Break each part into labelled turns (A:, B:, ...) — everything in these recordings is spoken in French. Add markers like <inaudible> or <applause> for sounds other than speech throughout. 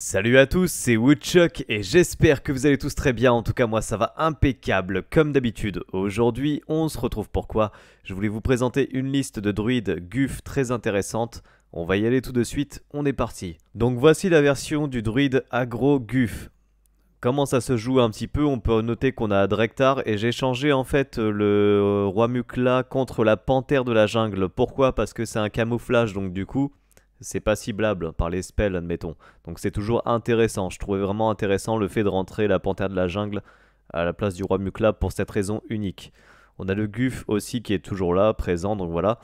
A: Salut à tous, c'est Woodchuck et j'espère que vous allez tous très bien, en tout cas moi ça va impeccable comme d'habitude. Aujourd'hui on se retrouve pourquoi Je voulais vous présenter une liste de druides guf très intéressante. On va y aller tout de suite, on est parti. Donc voici la version du druide agro guf. Comment ça se joue un petit peu On peut noter qu'on a Drektar et j'ai changé en fait le roi Mukla contre la panthère de la jungle. Pourquoi Parce que c'est un camouflage donc du coup c'est pas ciblable par les spells, admettons. Donc c'est toujours intéressant. Je trouvais vraiment intéressant le fait de rentrer la panthère de la jungle à la place du roi Mukla pour cette raison unique. On a le Guf aussi qui est toujours là, présent, donc voilà.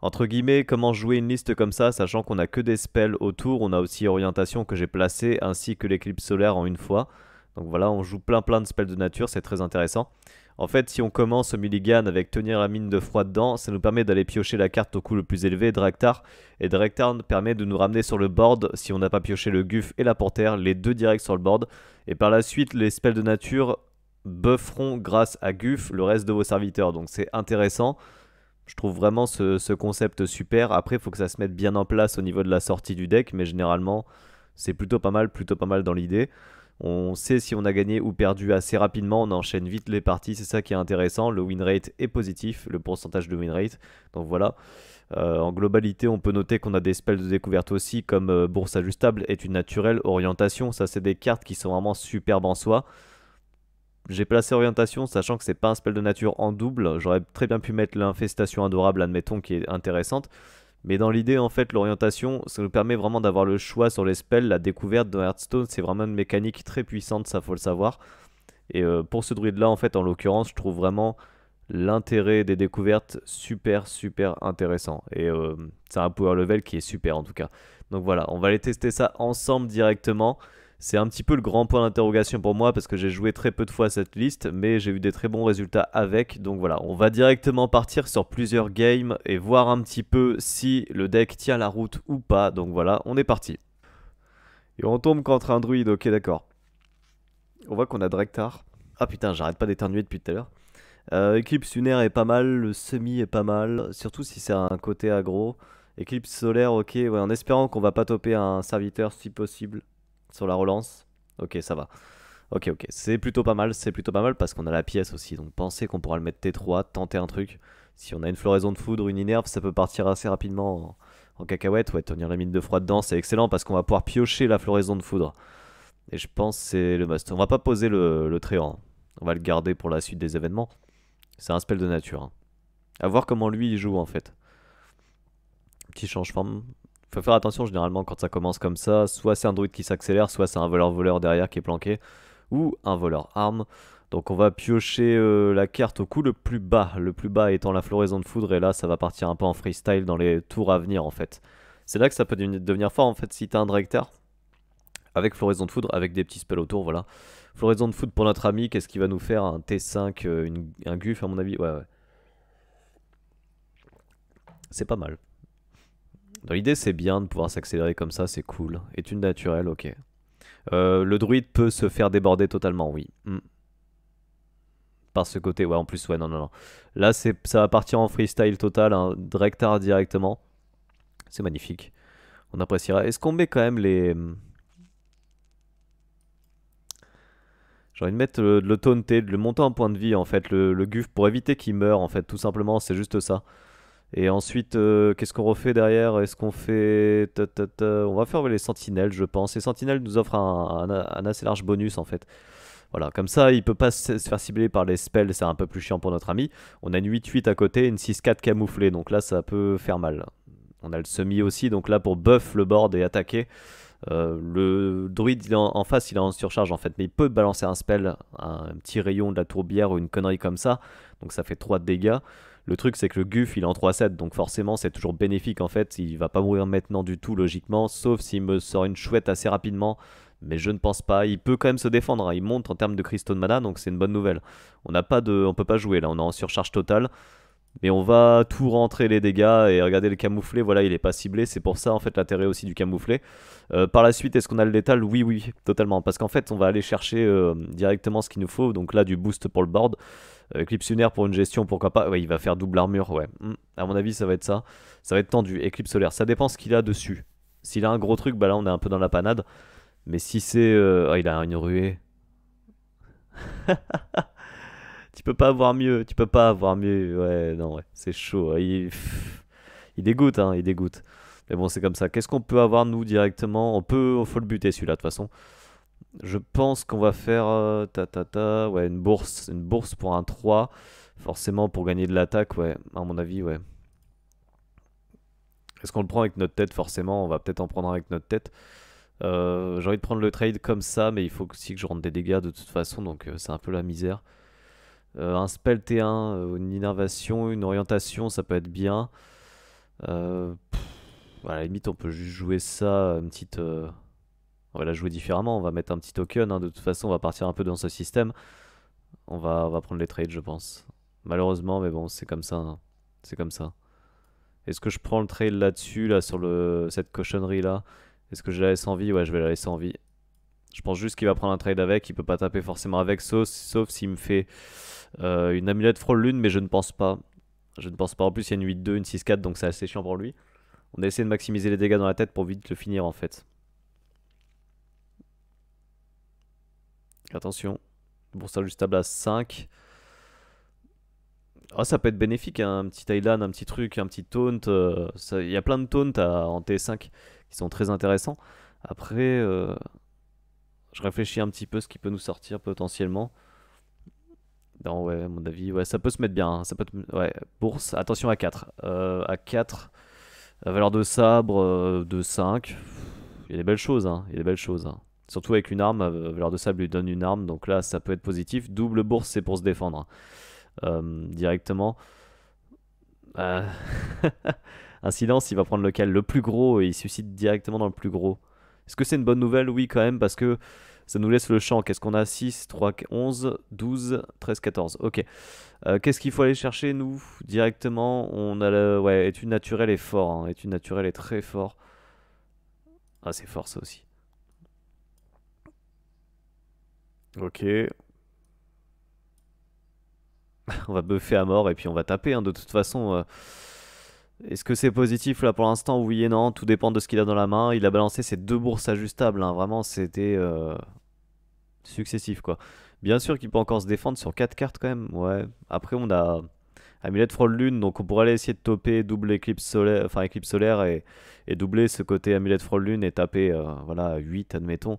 A: Entre guillemets, comment jouer une liste comme ça, sachant qu'on a que des spells autour, on a aussi Orientation que j'ai placé, ainsi que l'éclipse solaire en une fois. Donc voilà, on joue plein plein de spells de nature, c'est très intéressant. En fait, si on commence au Mulligan avec tenir la mine de froid dedans, ça nous permet d'aller piocher la carte au coût le plus élevé, Draktar, et Draktar permet de nous ramener sur le board si on n'a pas pioché le Guff et la portère les deux directs sur le board, et par la suite, les spells de nature bufferont grâce à Guff le reste de vos serviteurs, donc c'est intéressant. Je trouve vraiment ce, ce concept super. Après, il faut que ça se mette bien en place au niveau de la sortie du deck, mais généralement, c'est plutôt pas mal, plutôt pas mal dans l'idée. On sait si on a gagné ou perdu assez rapidement, on enchaîne vite les parties, c'est ça qui est intéressant. Le win rate est positif, le pourcentage de win rate. Donc voilà. Euh, en globalité, on peut noter qu'on a des spells de découverte aussi, comme euh, Bourse ajustable, est une naturelle, orientation. Ça, c'est des cartes qui sont vraiment superbes en soi. J'ai placé orientation, sachant que c'est pas un spell de nature en double. J'aurais très bien pu mettre l'infestation adorable, admettons, qui est intéressante. Mais dans l'idée, en fait, l'orientation, ça nous permet vraiment d'avoir le choix sur les spells. La découverte de Hearthstone, c'est vraiment une mécanique très puissante, ça faut le savoir. Et euh, pour ce druide-là, en fait, en l'occurrence, je trouve vraiment l'intérêt des découvertes super, super intéressant. Et euh, c'est un power level qui est super en tout cas. Donc voilà, on va aller tester ça ensemble directement. C'est un petit peu le grand point d'interrogation pour moi parce que j'ai joué très peu de fois cette liste, mais j'ai eu des très bons résultats avec. Donc voilà, on va directement partir sur plusieurs games et voir un petit peu si le deck tient la route ou pas. Donc voilà, on est parti. Et on tombe contre un druide, ok d'accord. On voit qu'on a Drektar. Ah putain, j'arrête pas d'éternuer depuis tout à l'heure. Euh, Eclipse lunaire est pas mal, le semi est pas mal, surtout si c'est un côté agro. Éclipse solaire, ok, en espérant qu'on va pas toper un serviteur si possible sur la relance. Ok, ça va. Ok, ok. C'est plutôt pas mal, c'est plutôt pas mal parce qu'on a la pièce aussi. Donc pensez qu'on pourra le mettre T3, tenter un truc. Si on a une floraison de foudre, une inerve, ça peut partir assez rapidement en, cacahuète. Ouais, tenir la mine de froid dedans, c'est excellent parce qu'on va pouvoir piocher la floraison de foudre. Et je pense c'est le must. On va pas poser le, le tréant. On va le garder pour la suite des événements. C'est un spell de nature. Hein. À voir comment lui il joue en fait. Petit change forme faut faire attention généralement quand ça commence comme ça. Soit c'est un druide qui s'accélère, soit c'est un voleur-voleur derrière qui est planqué, ou un voleur arme. Donc on va piocher euh, la carte au coup le plus bas, le plus bas étant la floraison de foudre, et là ça va partir un peu en freestyle dans les tours à venir en fait. C'est là que ça peut devenir fort en fait si t'as un directeur avec floraison de foudre, avec des petits spells autour, voilà. Floraison de foudre pour notre ami, qu'est-ce qu'il va nous faire Un T5, euh, une, un Guf à mon avis, ouais ouais. C'est pas mal l'idée, c'est bien de pouvoir s'accélérer comme ça, c'est cool. une naturelle, ok. Euh, le druide peut se faire déborder totalement, oui. Hmm. Par ce côté, ouais, en plus, ouais, non, non, non. Là, ça va partir en freestyle total, direct hein. Drektar directement. C'est magnifique. On appréciera. Est-ce qu'on met quand même les... Hmm. J'ai envie de mettre le de le monter en point de vie, en fait, le, le guf, pour éviter qu'il meure, en fait, tout simplement, c'est juste ça. Et ensuite, euh, qu'est-ce qu'on refait derrière Est-ce qu'on fait. On va faire les sentinelles, je pense. Les sentinelles nous offrent un, assez large bonus en fait. Voilà, comme ça, il peut pas se faire cibler par les spells, c'est un peu plus chiant pour notre ami. On a une 8-8 à côté, une 6-4 camouflée, donc là, ça peut faire mal. On a le semi aussi, donc là, pour buff le board et attaquer. Euh, le druide en, face il est en surcharge en fait, mais il peut balancer un spell, un, petit rayon de la tourbière ou une connerie comme ça, donc ça fait 3 dégâts. Le truc, c'est que le guf il est en 3-7, donc forcément, c'est toujours bénéfique en fait. Il va pas mourir maintenant du tout, logiquement, sauf s'il me sort une chouette assez rapidement. Mais je ne pense pas. Il peut quand même se défendre. Hein. Il monte en termes de cristaux de mana, donc c'est une bonne nouvelle. On n'a pas de, on peut pas jouer là. On est en surcharge totale. Mais on va tout rentrer les dégâts et regarder le camouflé, voilà il est pas ciblé, c'est pour ça en fait l'intérêt aussi du camouflé. Euh, par la suite est-ce qu'on a le détail Oui oui totalement parce qu'en fait on va aller chercher euh, directement ce qu'il nous faut, donc là du boost pour le board. Eclipse euh, lunaire pour une gestion, pourquoi pas Ouais, il va faire double armure, ouais. Hmm, à mon avis, ça va être ça. Ça va être tendu. Éclipse solaire, ça dépend ce qu'il a dessus. S'il a un gros truc, bah là, on est un peu dans la panade. Mais si c'est... Oh, il a une ruée. <laughs> Tu peux pas avoir mieux, tu peux pas avoir mieux. Ouais, non, ouais, c'est chaud. Il, dégoûte, hein, il dégoûte. Mais bon, c'est comme ça. Qu'est-ce qu'on peut avoir, nous, directement On peut, faut le buter, celui-là, de toute façon. Je pense qu'on va faire, euh, ta ta ta, ouais, une bourse, une bourse pour un 3. Forcément, pour gagner de l'attaque, ouais, à mon avis, ouais. Est-ce qu'on le prend avec notre tête Forcément, on va peut-être en prendre avec notre tête. Euh, j'ai envie de prendre le trade comme ça, mais il faut aussi que je rentre des dégâts de toute façon, donc euh, c'est un peu la misère. Euh, un spell T1, euh, une innervation, une orientation, ça peut être bien. Euh, la limite, on peut juste jouer ça, une petite... Euh, on va la jouer différemment, on va mettre un petit token, hein, de toute façon on va partir un peu dans ce système. On va, va prendre les trades je pense. Malheureusement, mais bon, c'est comme ça. Hein. C'est comme ça. Est-ce que je prends le trade là-dessus, là, sur le cette cochonnerie là Est-ce que je la laisse en vie Ouais, je vais la laisser en vie. Je pense juste qu'il va prendre un trade avec. Il peut pas taper forcément avec, sauf, sauf s'il me fait euh, une amulette frôle lune, mais je ne pense pas. Je ne pense pas. En plus, il y a une 8-2, une 6-4, donc c'est assez chiant pour lui. On a essayé de maximiser les dégâts dans la tête pour vite le finir en fait. Attention. Bon, ça juste à 5. Ah, ça peut être bénéfique, hein. un petit Thailand, un petit truc, un petit taunt. Euh, il y a plein de taunts en T5 qui sont très intéressants. Après, euh, je réfléchis un petit peu ce qui peut nous sortir potentiellement. Non, ouais, à mon avis, ouais, ça peut se mettre bien. Hein. Ça peut ouais, bourse, attention à 4. Euh, à 4, valeur de sabre euh, de 5. Il y a des belles choses, hein. Il y a des belles choses. Hein. Surtout avec une arme, euh, valeur de sabre lui donne une arme, donc là ça peut être positif. Double bourse, c'est pour se défendre hein. directement. <laughs> Incidence, silence, il va prendre lequel Le plus gros, et il suscite directement dans le plus gros. Est-ce que c'est une bonne nouvelle Oui, quand même, parce que ça nous laisse le champ. Qu'est-ce qu'on a 6, 3, 11, 12, 13, 14. Ok. Euh, qu'est-ce qu'il faut aller chercher, nous Directement, on a le. Ouais, étude naturelle est fort. Étude hein. naturelle est très fort. Ah, c'est fort, ça aussi. Ok. <laughs> on va buffer à mort et puis on va taper. Hein, de toute façon. Euh. Est-ce que c'est positif là pour l'instant Oui et non, tout dépend de ce qu'il a dans la main. Il a balancé ses deux bourses ajustables, hein. vraiment c'était euh, successif quoi. Bien sûr qu'il peut encore se défendre sur 4 cartes quand même, ouais. Après on a Amulet fraud Lune, donc on pourrait aller essayer de topper double éclipse solaire, enfin éclipse solaire et, doubler ce côté amulette fraud Lune et taper euh, voilà, 8 admettons.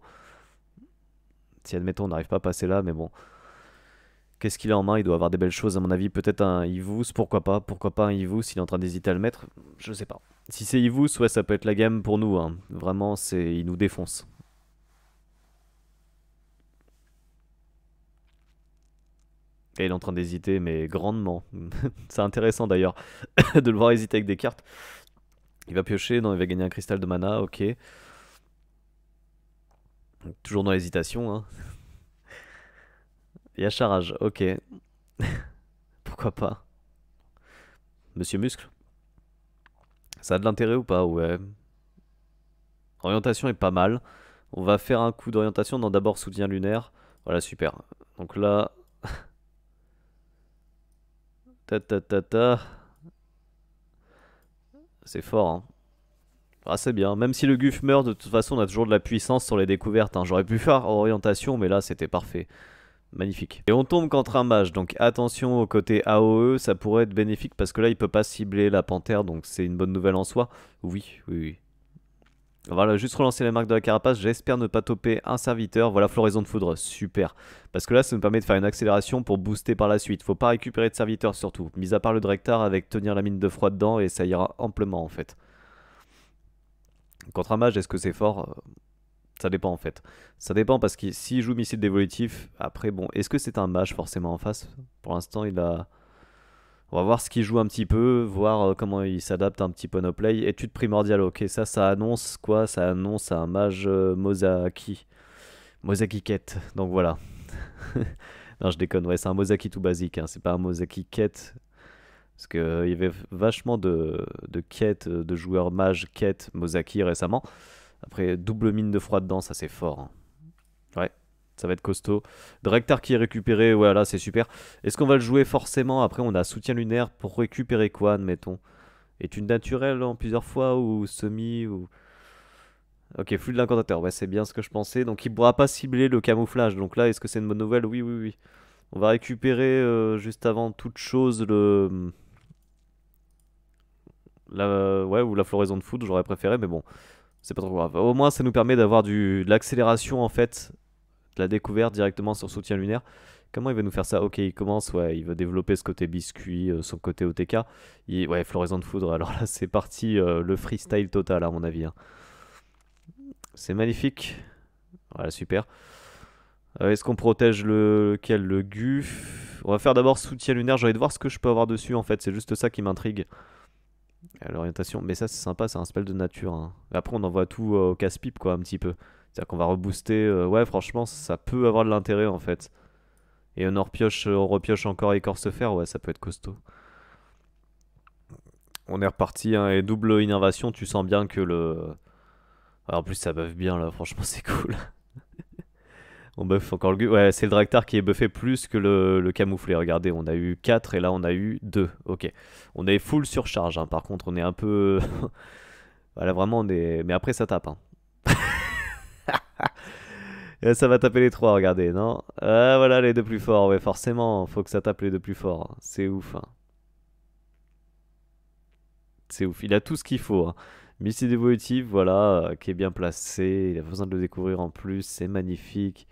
A: Si admettons on n'arrive pas à passer là, mais bon. Qu'est-ce qu'il a en main Il doit avoir des belles choses, à mon avis. Peut-être un Ivous, pourquoi pas Pourquoi pas un Ivous Il est en train d'hésiter à le mettre, je sais pas. Si c'est Ivous, ouais, ça peut être la gamme pour nous. Hein. Vraiment, c'est il nous défonce. Et il est en train d'hésiter, mais grandement. <laughs> c'est intéressant d'ailleurs <coughs> de le voir hésiter avec des cartes. Il va piocher, non, il va gagner un cristal de mana, ok. Toujours dans l'hésitation, hein. Yacharage, ok. <laughs> Pourquoi pas Monsieur Muscle Ça a de l'intérêt ou pas Ouais. Orientation est pas mal. On va faire un coup d'orientation. dans d'abord soutien lunaire. Voilà, super. Donc là... <laughs> ta ta ta C'est fort, hein. Ah, c'est bien. Même si le guf meurt, de toute façon, on a toujours de la puissance sur les découvertes. Hein. J'aurais pu faire orientation, mais là, c'était parfait magnifique. Et on tombe contre un mage, donc attention au côté AOE, ça pourrait être bénéfique parce que là il peut pas cibler la panthère, donc c'est une bonne nouvelle en soi. Oui, oui, oui. Voilà, juste relancer la marque de la carapace, j'espère ne pas toper un serviteur. Voilà, floraison de foudre, super. Parce que là, ça nous permet de faire une accélération pour booster par la suite. Faut pas récupérer de serviteur surtout, mis à part le Drektar avec tenir la mine de froid dedans et ça ira amplement en fait. Contre un mage, est-ce que c'est fort ça dépend en fait. Ça dépend parce que s'il joue missile d'évolutif, après, bon, est-ce que c'est un mage forcément en face Pour l'instant, il a. On va voir ce qu'il joue un petit peu, voir euh, comment il s'adapte un petit peu nos play. études primordiale, ok, ça, ça annonce quoi Ça annonce un mage euh, Mozaki. Mozaki donc voilà. <laughs> non, je déconne, ouais, c'est un Mozaki tout basique, hein, c'est pas un Mozaki quête. Parce qu'il euh, y avait vachement de, de de joueurs mage quêtes Mozaki récemment. Après, double mine de froid dedans, ça c'est fort. Hein. Ouais, ça va être costaud. Drektar qui est récupéré, voilà, c'est super. Est-ce qu'on va le jouer forcément Après, on a soutien lunaire pour récupérer quoi, admettons Est une naturelle en plusieurs fois ou semi ou... Ok, flux de l'incantateur, ouais, c'est bien ce que je pensais. Donc il ne pourra pas cibler le camouflage. Donc là, est-ce que c'est une bonne nouvelle Oui, oui, oui. On va récupérer euh, juste avant toute chose le... La... Ouais, ou la floraison de foot, j'aurais préféré, mais bon c'est pas trop grave. Au moins, ça nous permet d'avoir de l'accélération en fait, de la découverte directement sur soutien lunaire. Comment il va nous faire ça Ok, il commence, ouais, il veut développer ce côté biscuit, euh, son côté OTK. ouais, floraison de foudre, alors là, <laughs> c'est parti, euh, le freestyle total, à mon avis. Hein. C'est magnifique. Voilà, super. Euh, est-ce qu'on protège le, quel, le GUF On va faire d'abord soutien lunaire, j'ai envie de voir ce que je peux avoir dessus, en fait, c'est juste ça qui m'intrigue l'orientation. Mais ça, c'est sympa, c'est un spell de nature. Hein. Après, on envoie tout euh, au casse-pipe, quoi, un petit peu. C'est-à-dire qu'on va rebooster. Euh, ouais, franchement, ça peut avoir de l'intérêt, en fait. Et on, en repioche, euh, on repioche encore écorce fer, ouais, ça peut être costaud. On est reparti, hein, et double innervation, tu sens bien que le. en plus, ça buff bien, là, franchement, <laughs> c'est cool. On buff encore le Ouais, c'est le Draktar qui est buffé plus que le, le, camouflé. Regardez, on a eu 4 et là on a eu 2. Ok. On est full surcharge. Hein. Par contre, on est un peu. <laughs> voilà, vraiment, on est. Mais après, ça tape. Hein. <laughs> ça va taper les 3, regardez, non Ah, voilà, les deux plus forts. Ouais, forcément, faut que ça tape les deux plus forts. Hein. C'est ouf. C'est ouf. Il a tout ce qu'il faut. Hein. Missile dévolutif, voilà, euh, qui est bien placé. Il a besoin de le découvrir en plus. C'est magnifique.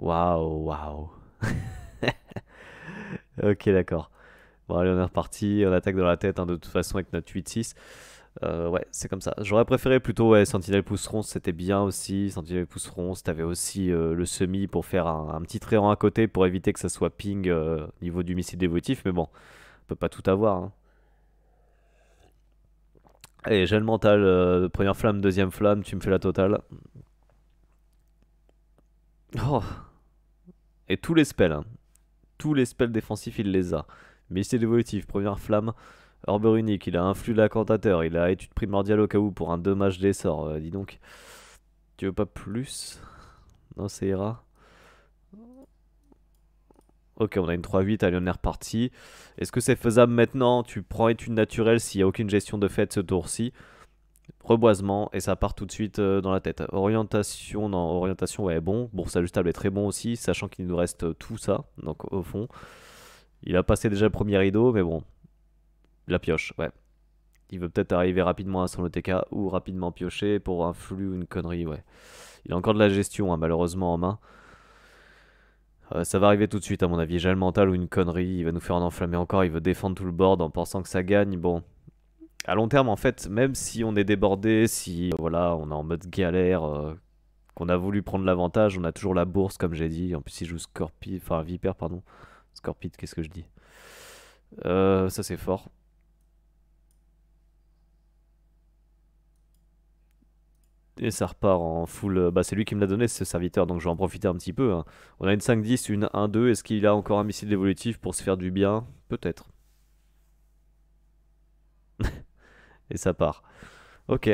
A: Waouh, waouh. <laughs> ok, d'accord. Bon, allez, on est reparti. On attaque dans la tête, hein, de toute façon, avec notre 8-6. Euh, ouais, c'est comme ça. J'aurais préféré plutôt Sentinel Sentinelle Pousseron, c'était bien aussi. Sentinelle Pousseron, t'avais aussi euh, le semi pour faire un, petit tréant à côté pour éviter que ça soit ping niveau du missile dévotif. Mais bon, on peut pas tout avoir. Hein. Allez, j'ai le mental. Euh, première flamme, deuxième flamme, tu me fais la totale. Oh. Et tous les spells. Hein. Tous les spells défensifs, il les a. Mystique évolutif, première flamme. orbeur unique, il a un flux la cantateur, Il a étude primordiale au cas où pour un dommage d'essor. Euh, dis donc. Tu veux pas plus Non, c'est ira. Ok, on a une 3-8, allez, est reparti. Est-ce que c'est faisable maintenant Tu prends étude naturelle s'il n'y a aucune gestion de fait ce tour-ci. Reboisement, et ça part tout de suite euh, dans la tête. Orientation, non, orientation, ouais, bon. Bourse ajustable est très bon aussi, sachant qu'il nous reste euh, tout ça, donc au fond. Il a passé déjà le premier rideau, mais bon. La pioche, ouais. Il veut peut-être arriver rapidement à son OTK ou rapidement piocher pour un flux ou une connerie, ouais. Il a encore de la gestion, hein, malheureusement, en main. Euh, ça va arriver tout de suite à mon avis. J'ai le mental ou une connerie, il va nous faire en enflammer encore, il veut défendre tout le board en pensant que ça gagne. Bon, à long terme en fait, même si on est débordé, si euh, voilà, on est en mode galère, euh, qu'on a voulu prendre l'avantage, on a toujours la bourse comme j'ai dit. En plus, il joue Scorpid. enfin Viper pardon. Scorpid, qu'est-ce que je dis Ça c'est fort. Et ça repart en full. Euh, bah, c'est lui qui me l'a donné, ce serviteur, donc je vais en profiter un petit peu. Hein. On a une 5-10, une 1-2. Est-ce qu'il a encore un missile évolutif pour se faire du bien Peut-être. <laughs> Et ça part. Ok.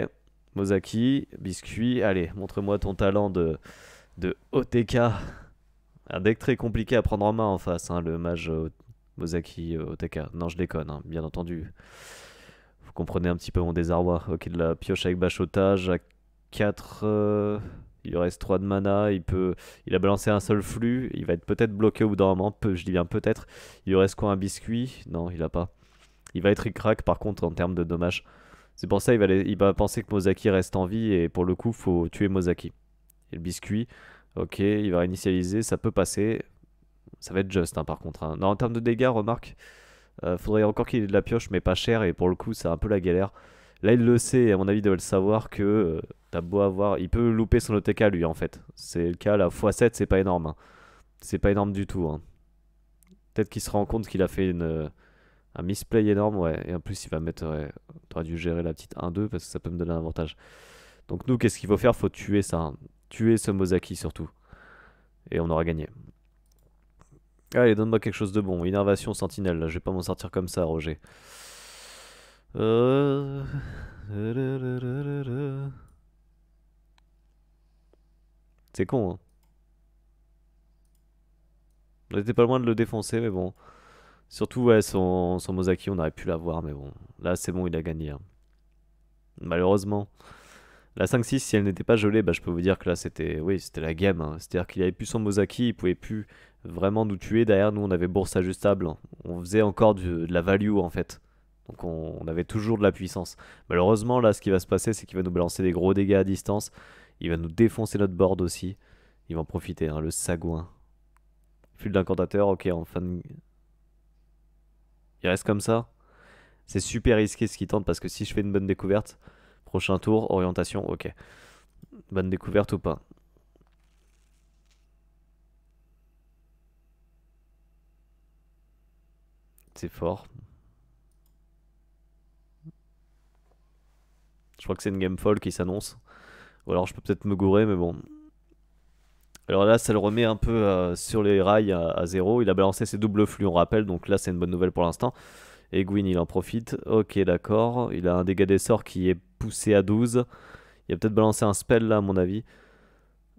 A: Mozaki, biscuit. Allez, montre-moi ton talent de, de OTK. Un deck très compliqué à prendre en main en face, hein, le mage euh, Mozaki euh, OTK. Non, je déconne, hein, bien entendu. Vous comprenez un petit peu mon désarroi. Ok, de la pioche avec bachotage. 4. Euh, il lui reste 3 de mana. Il, peut, il a balancé un seul flux. Il va être peut-être bloqué au bout d'un moment. je dis bien peut-être. Il lui reste quoi Un biscuit Non, il a pas. Il va être crack par contre en termes de dommages. C'est pour ça il va, il va penser que Mozaki reste en vie et pour le coup faut tuer Mozaki. Et le biscuit, ok, il va réinitialiser, ça peut passer. Ça va être juste hein, par contre. Hein. Non, en termes de dégâts, remarque, euh, faudrait encore qu'il ait de la pioche mais pas cher et pour le coup c'est un peu la galère. Là, il le sait, à mon avis, il doit le savoir que euh, t'as beau avoir. Il peut louper son OTK, lui, en fait. C'est le cas, la x7, c'est pas énorme. Hein. C'est pas énorme du tout. Hein. Peut-être qu'il se rend compte qu'il a fait une, euh, un misplay énorme, ouais. Et en plus, il va mettre. T'aurais dû gérer la petite 1-2 parce que ça peut me donner un avantage. Donc, nous, qu'est-ce qu'il faut faire Faut tuer ça. Hein. Tuer ce Mozaki surtout. Et on aura gagné. Allez, donne-moi quelque chose de bon. Innervation sentinelle, là, je vais pas m'en sortir comme ça, Roger. Euh, c'est con, hein. On était pas loin de le défoncer, mais bon. Surtout, ouais, son, Mozaki, on aurait pu l'avoir, mais bon. Là, c'est bon, il a gagné. Hein. Malheureusement. La 5-6, si elle n'était pas gelée, bah, je peux vous dire que là, c'était oui, c'était la game. Hein. C'est-à-dire qu'il avait plus son Mozaki, il pouvait plus vraiment nous tuer. Derrière, nous, on avait bourse ajustable. On faisait encore de la value, en fait. Donc on, avait toujours de la puissance. Malheureusement, là, ce qui va se passer, c'est qu'il va nous balancer des gros dégâts à distance. Il va nous défoncer notre board aussi. Il va en profiter, hein, le sagouin. Ful d'incantateur, ok, en fin Il reste comme ça. C'est super risqué ce qu'il tente parce que si je fais une bonne découverte, prochain tour, orientation, ok. Bonne découverte ou pas C'est fort. Je crois que c'est une game folle qui s'annonce. Ou alors je peux peut-être me gourer, mais bon. Alors là, ça le remet un peu euh, sur les rails à, zéro. Il a balancé ses doubles flux, on rappelle. Donc là, c'est une bonne nouvelle pour l'instant. Et Gwyn, il en profite. Ok, d'accord. Il a un dégât des sorts qui est poussé à 12. Il a peut-être balancé un spell là, à mon avis.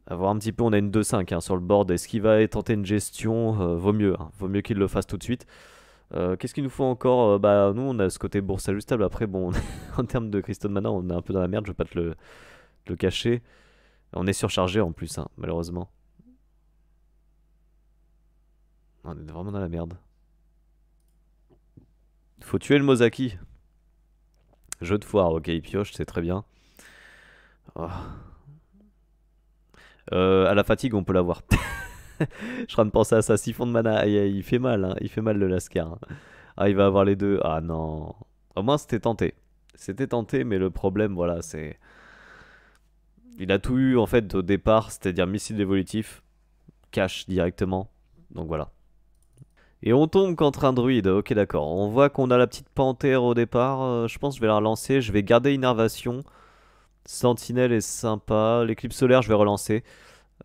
A: A voir un petit peu, on a une 2-5 hein, sur le board. Est-ce qu'il va tenter une gestion euh, Vaut mieux. Hein. Vaut mieux qu'il le fasse tout de suite. Euh, qu'est-ce qu'il nous faut encore euh, Bah nous on a ce côté bourse ajustable. Après bon, <laughs> en termes de de Mana, on est un peu dans la merde. Je vais pas te le, cacher. On est surchargé en plus, hein, malheureusement. On est vraiment dans la merde. Faut tuer le Mozaki. Jeu de foire, ok, il pioche, c'est très bien. Oh. Euh, à la fatigue, on peut l'avoir. <laughs> <laughs> je suis en train de penser à ça. Siphon de mana, il fait mal, hein. il fait mal le Lascar. Hein. Ah, il va avoir les deux. Ah non. Au moins, c'était tenté. C'était tenté, mais le problème, voilà, c'est. Il a tout eu en fait au départ, c'est-à-dire missile évolutif, cash directement. Donc voilà. Et on tombe contre un druide, ok d'accord. On voit qu'on a la petite panthère au départ, euh, je pense que je vais la relancer, je vais garder Innervation. Sentinelle est sympa, l'éclipse solaire je vais relancer.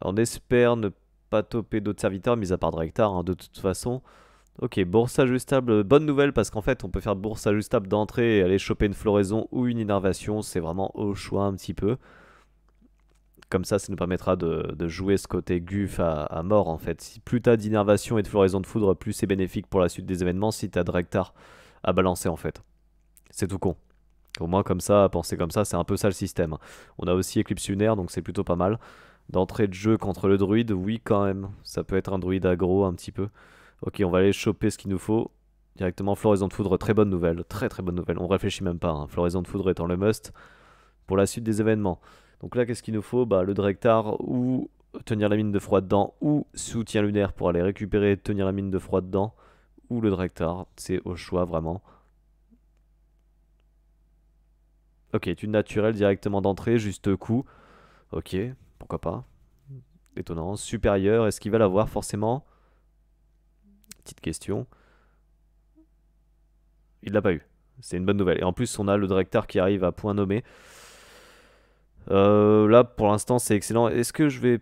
A: On espère ne pas pas topé d'autres serviteurs, mis à part Drektar, hein, de toute façon. Ok, bourse ajustable, euh, bonne nouvelle parce qu'en fait on peut faire bourse ajustable d'entrée et aller choper une floraison ou une innervation, c'est vraiment au choix un petit peu. Comme ça, ça nous permettra de, de jouer ce côté guff à, mort en fait. Si plus t'as d'innervation et de floraison de foudre, plus c'est bénéfique pour la suite des événements si t'as Drektar à balancer en fait. C'est tout con. Au moins comme ça, penser comme ça, c'est un peu ça le système. On a aussi Eclipse lunaire donc c'est plutôt pas mal d'entrée de jeu contre le druide, oui quand même. Ça peut être un druide aggro un petit peu. Ok, on va aller choper ce qu'il nous faut. Directement floraison de foudre, très bonne nouvelle, très très bonne nouvelle. On réfléchit même pas, hein. floraison de foudre étant le must pour la suite des événements. Donc là, qu'est-ce qu'il nous faut bah, Le Drektar ou tenir la mine de froid dedans, ou soutien lunaire pour aller récupérer et tenir la mine de froid dedans, ou le Drektar. C'est au choix vraiment. Ok, une naturelle directement d'entrée, juste coup. Ok, pourquoi pas Étonnant. Supérieur, est-ce qu'il va l'avoir forcément Petite question. Il l'a pas eu. C'est une bonne nouvelle. Et en plus, on a le directeur qui arrive à point nommé. Euh, là, pour l'instant, c'est excellent. Est-ce que je vais...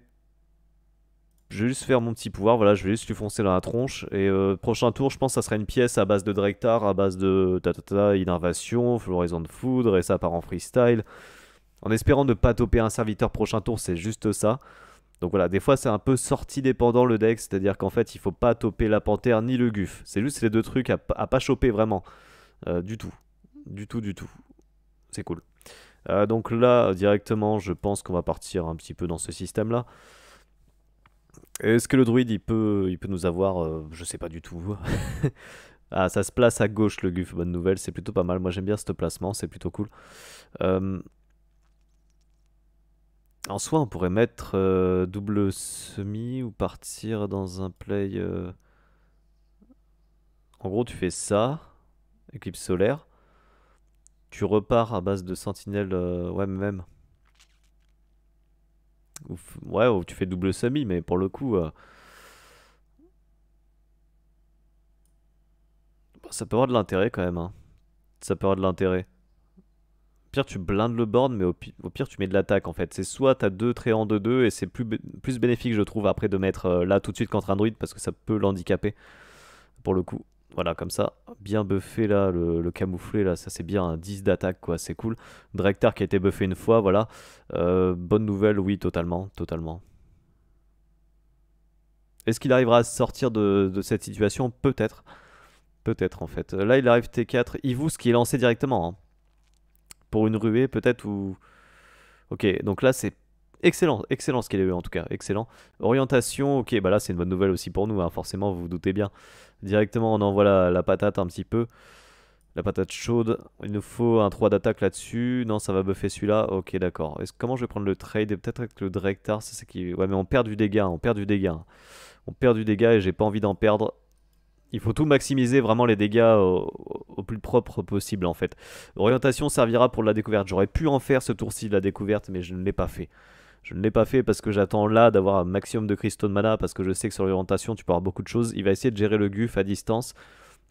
A: Je juste faire mon petit pouvoir, voilà, je vais juste lui foncer dans la tronche. Et euh, prochain tour, je pense que ça sera une pièce à base de Drektar, à base de ta, tata floraison de foudre, et ça part en freestyle en espérant ne pas toper un serviteur prochain tour, c'est juste ça. Donc voilà, des fois c'est un peu sorti dépendant le deck, c'est-à-dire qu'en fait il faut pas toper la panthère ni le guf. C'est juste les deux trucs à, pas choper vraiment. Euh, du tout. Du tout, du tout. C'est cool. Euh, donc là, directement, je pense qu'on va partir un petit peu dans ce système-là. Est-ce que le druide il peut, il peut nous avoir euh, Je sais pas du tout. <laughs> ah, ça se place à gauche le guf, bonne nouvelle, c'est plutôt pas mal. Moi j'aime bien ce placement, c'est plutôt cool. Euh, en soi, on pourrait mettre euh, double semi ou partir dans un play. Euh, en gros, tu fais ça, équipe solaire. Tu repars à base de sentinelle, euh, ouais, même. ouais, ou tu fais double semi, mais pour le coup. Bah, ça peut avoir de l'intérêt quand même. Hein. Ça peut avoir de l'intérêt pire, tu blindes le board, mais au, pire, tu mets de l'attaque en fait. C'est soit tu as deux traits de deux et c'est plus, plus bénéfique, je trouve, après de mettre euh, là tout de suite contre un druide, parce que ça peut l'handicaper pour le coup. Voilà, comme ça, bien buffé là, le, camouflé là, ça c'est bien un 10 d'attaque quoi, c'est cool. Drektar qui a été buffé une fois, voilà. Euh, bonne nouvelle, oui, totalement, totalement. Est-ce qu'il arrivera à sortir de, cette situation Peut-être. Peut-être en fait. Là, il arrive T4, Ivous qui est lancé directement. Hein pour une ruée peut-être ou... Ok, donc là c'est excellent, excellent ce qu'il est eu en tout cas, excellent. Orientation, ok, bah là c'est une bonne nouvelle aussi pour nous, hein, forcément vous vous doutez bien. Directement on envoie la, patate un petit peu, la patate chaude. Il nous faut un 3 d'attaque là-dessus, non ça va buffer celui-là, ok d'accord. est ce Comment je vais prendre le trade et peut-être avec le Drektar, c'est qui... Ouais mais on perd du dégât, on perd du dégât. On perd du dégât et j'ai pas envie d'en perdre il faut tout maximiser vraiment les dégâts au, plus propre possible en fait. Orientation servira pour la découverte. J'aurais pu en faire ce tour-ci de la découverte, mais je ne l'ai pas fait. Je ne l'ai pas fait parce que j'attends là d'avoir un maximum de cristaux de mana, parce que je sais que sur l'orientation, tu peux avoir beaucoup de choses. Il va essayer de gérer le guf à distance,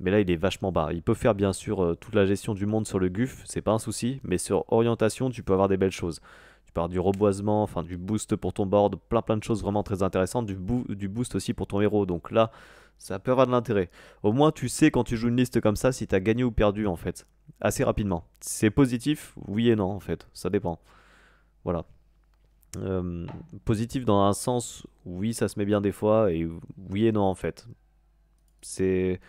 A: mais là, il est vachement bas. Il peut faire, bien sûr, euh, toute la gestion du monde sur le guf, c'est pas un souci, mais sur orientation, tu peux avoir des belles choses. Tu peux du reboisement, enfin du boost pour ton board, plein plein de choses vraiment très intéressantes, du, du boost aussi pour ton héros. Donc là, ça peut avoir de l'intérêt. Au moins, tu sais quand tu joues une liste comme ça si t'as gagné ou perdu en fait. Assez rapidement. C'est positif, oui et non en fait. Ça dépend. Voilà. Euh, positif dans un sens, oui, ça se met bien des fois, et oui et non en fait. C'est.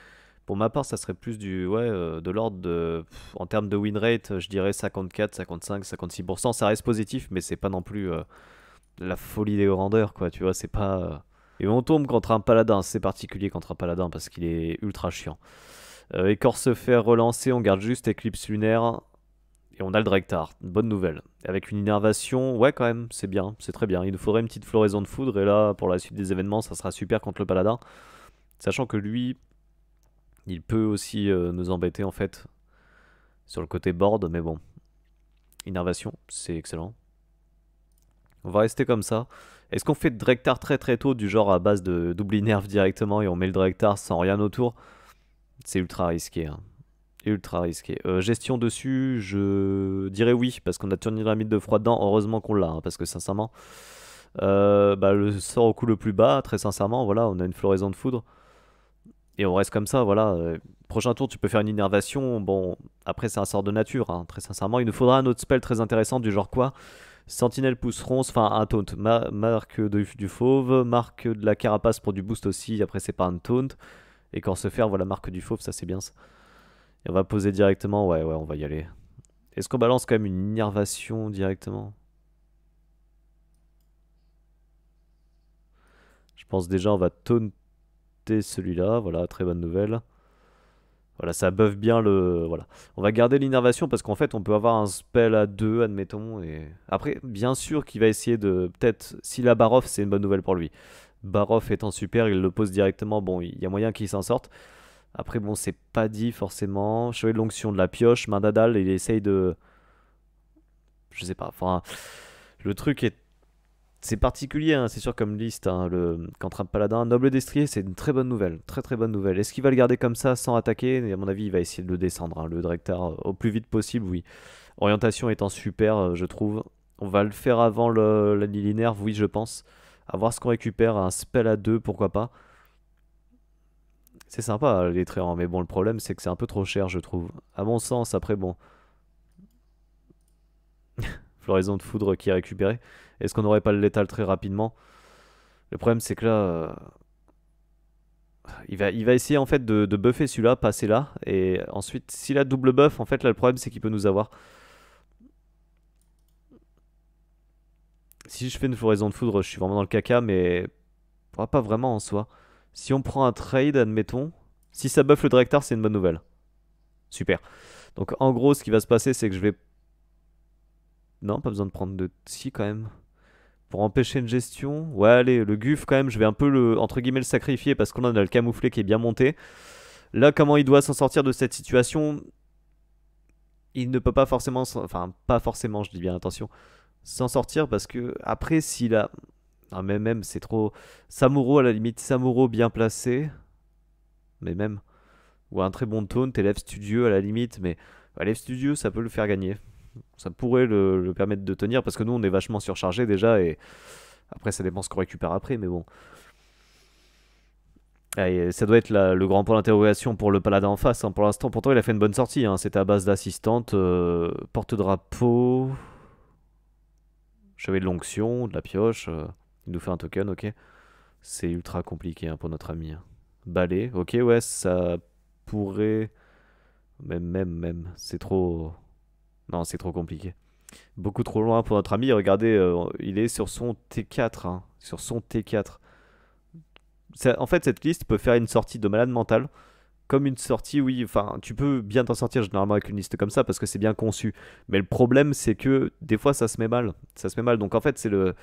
A: Pour ma part, ça serait plus du euh, de l'ordre de. en termes de win rate, je dirais 54, 55, 56%. Ça reste positif, mais c'est pas non plus euh, la folie des grandeurs, quoi. Tu vois, c'est pas. Et on tombe contre un paladin, c'est particulier contre un paladin parce qu'il est ultra chiant. écorce euh, fer relancer, on garde juste éclipse lunaire et on a le Drektar. Bonne nouvelle. Avec une innervation, ouais quand même, c'est bien, c'est très bien. Il nous faudrait une petite floraison de foudre et là, pour la suite des événements, ça sera super contre le paladin. Sachant que lui, il peut aussi euh, nous embêter en fait sur le côté board, mais bon. Innervation, c'est excellent. On va rester comme ça. Est-ce qu'on fait Drektar très très tôt, du genre à base de double innerve directement et on met le Drektar sans rien autour C'est ultra risqué. Hein. Ultra risqué. Euh, gestion dessus, je dirais oui, parce qu'on a Turnidramide de froid dedans. Heureusement qu'on l'a, hein, parce que sincèrement, euh, bah, le sort au coup le plus bas, très sincèrement, voilà, on a une floraison de foudre. Et on reste comme ça, voilà. Euh, prochain tour, tu peux faire une innervation. Bon, après, c'est un sort de nature, hein. très sincèrement. Il nous faudra un autre spell très intéressant, du genre quoi Sentinelle pousse ronce, enfin un taunt. marque de, du fauve, marque de la carapace pour du boost aussi, après c'est pas un taunt. Et quand se faire, voilà, marque du fauve, ça c'est bien ça. Et on va poser directement, ouais, ouais, on va y aller. Est-ce qu'on balance quand même une innervation directement Je pense déjà on va taunter celui-là, voilà, très bonne nouvelle. Voilà, ça buff bien le... Voilà. On va garder l'innervation parce qu'en fait, on peut avoir un spell à 2, admettons. Et... Après, bien sûr qu'il va essayer de... Peut-être, si la barre c'est une bonne nouvelle pour lui. Barre étant super, il le pose directement. Bon, il y a moyen qu'il s'en sorte. Après, bon, c'est pas dit forcément. Chevalier de l'onction de la pioche, main d'Adal, il essaye de... Je sais pas, enfin... Le truc est c'est particulier, hein, c'est sûr comme liste, hein, le... qu'entre un paladin, noble destrier, c'est une très bonne nouvelle, très très bonne nouvelle. Est-ce qu'il va le garder comme ça sans attaquer À mon avis, il va essayer de le descendre, hein, le Drektar, euh, au plus vite possible, oui. Orientation étant super, euh, je trouve. On va le faire avant linéaire, oui, je pense. A voir ce qu'on récupère, un spell à deux, pourquoi pas. C'est sympa, euh, les traits, mais bon, le problème, c'est que c'est un peu trop cher, je trouve. À mon sens, après, bon... <laughs> Floraison de foudre qui est récupérée. Est-ce qu'on n'aurait pas le létal très rapidement Le problème, c'est que là. Euh, il va, il va essayer en fait de, buffer celui-là, passer là, et ensuite s'il a double buff, en fait là le problème c'est qu'il peut nous avoir. Si je fais une floraison de foudre, je suis vraiment dans le caca, mais pas vraiment en soi. Si on prend un trade, admettons, si ça buff le directeur, c'est une bonne nouvelle. Super. Donc en gros, ce qui va se passer, c'est que je vais... Non, pas besoin de prendre de... Si, quand même. Pour empêcher une gestion, ouais, allez, le Guf quand même, je vais un peu le, entre guillemets, le sacrifier parce qu'on a le camouflé qui est bien monté. Là, comment il doit s'en sortir de cette situation Il ne peut pas forcément, enfin, pas forcément, je dis bien attention, s'en sortir parce que après, s'il a. Non, mais même, c'est trop. Samuro à la limite, Samuro bien placé. Mais même. Ou un très bon taunt, élève studieux à la limite, mais. Élève studieux, ça peut le faire gagner ça pourrait le, permettre de tenir parce que nous on est vachement surchargé déjà et après ça dépend ce qu'on récupère après mais bon ah, ça doit être le grand point d'interrogation pour le paladin en face hein. pour l'instant pourtant il a fait une bonne sortie hein. c'était à base d'assistante euh, porte-drapeau chevet de l'onction de la pioche euh, il nous fait un token ok c'est ultra compliqué hein, pour notre ami hein. balai ok ouais ça pourrait même même même c'est trop non, c'est trop compliqué. Beaucoup trop loin pour notre ami. Regardez, euh, il est sur son T4. Hein. sur son T4. en fait, cette liste peut faire une sortie de malade mental. Comme une sortie, oui, enfin, tu peux bien t'en sortir généralement avec une liste comme ça parce que c'est bien conçu. Mais le problème, c'est que des fois, ça se met mal. Ça se met mal. Donc en fait, c'est le.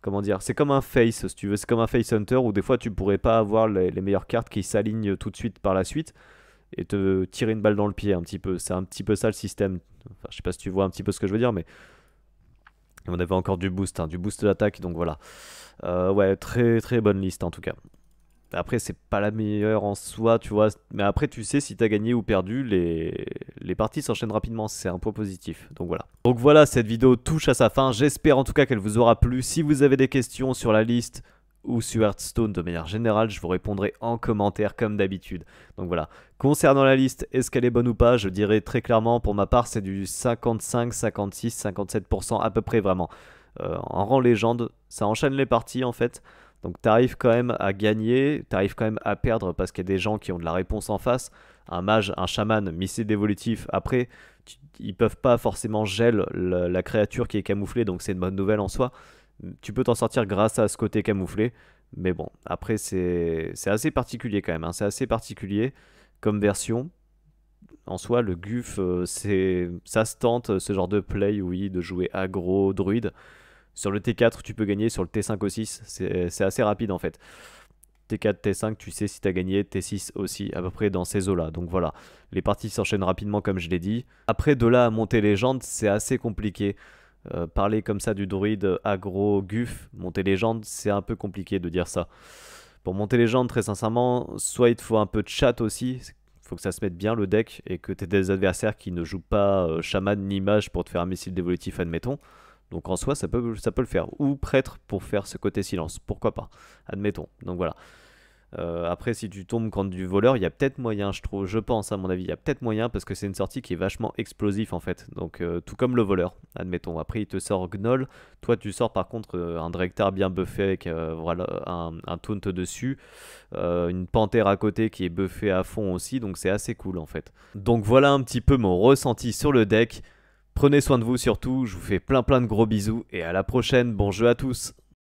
A: Comment dire C'est comme un face, si tu veux. C'est comme un face hunter où des fois, tu pourrais pas avoir les meilleures cartes qui s'alignent tout de suite par la suite et te tirer une balle dans le pied un petit peu. C'est un petit peu ça le système. Enfin, je sais pas si tu vois un petit peu ce que je veux dire, mais on avait encore du boost, hein, du boost d'attaque, donc voilà. Euh, ouais, très très bonne liste en tout cas. Après, c'est pas la meilleure en soi, tu vois. Mais après, tu sais si t'as gagné ou perdu, les, les parties s'enchaînent rapidement. C'est un point positif. Donc voilà. Donc voilà, cette vidéo touche à sa fin. J'espère en tout cas qu'elle vous aura plu. Si vous avez des questions sur la liste, ou sur Hearthstone de manière générale, je vous répondrai en commentaire comme d'habitude. Donc voilà. Concernant la liste, est-ce qu'elle est bonne ou pas Je dirais très clairement, pour ma part, c'est du 55, 56, 57% à peu près vraiment. Euh, en rang légende, ça enchaîne les parties en fait. Donc t'arrives quand même à gagner, t'arrives quand même à perdre parce qu'il y a des gens qui ont de la réponse en face. Un mage, un chaman, missile dévolutif. après, ils peuvent pas forcément gel la créature qui est camouflée, donc c'est une bonne nouvelle en soi tu peux t'en sortir grâce à ce côté camouflé. Mais bon, après, c'est assez particulier quand même. Hein. C'est assez particulier comme version. En soi, le GUF, euh, c'est ça se tente, ce genre de play, oui, de jouer aggro, druide. Sur le T4, tu peux gagner, sur le T5 aussi, c'est assez rapide en fait. T4, T5, tu sais si tu as gagné, T6 aussi, à peu près dans ces eaux-là. Donc voilà, les parties s'enchaînent rapidement comme je l'ai dit. Après, de là à monter légende, c'est assez compliqué. Euh, parler comme ça du druide agro guf, monter légende, c'est un peu compliqué de dire ça. Pour monter légende, très sincèrement, soit il te faut un peu de chat aussi, faut que ça se mette bien le deck et que t'es des adversaires qui ne jouent pas euh, chaman ni mage pour te faire un missile dévolutif, admettons. Donc en soi, ça peut, ça peut le faire. Ou prêtre pour faire ce côté silence, pourquoi pas, admettons. Donc voilà. Euh, après, si tu tombes contre du voleur, il y a peut-être moyen, je trouve, je pense à mon avis, il y a peut-être moyen parce que c'est une sortie qui est vachement explosif en fait. Donc, euh, tout comme le voleur, admettons. Après, il te sort Gnoll. Toi, tu sors par contre euh, un Drektar bien buffé avec voilà, un, un, taunt dessus, une panthère à côté qui est buffée à fond aussi. Donc, c'est assez cool en fait. Donc, voilà un petit peu mon ressenti sur le deck. Prenez soin de vous surtout. Je vous fais plein plein de gros bisous et à la prochaine. Bon jeu à tous.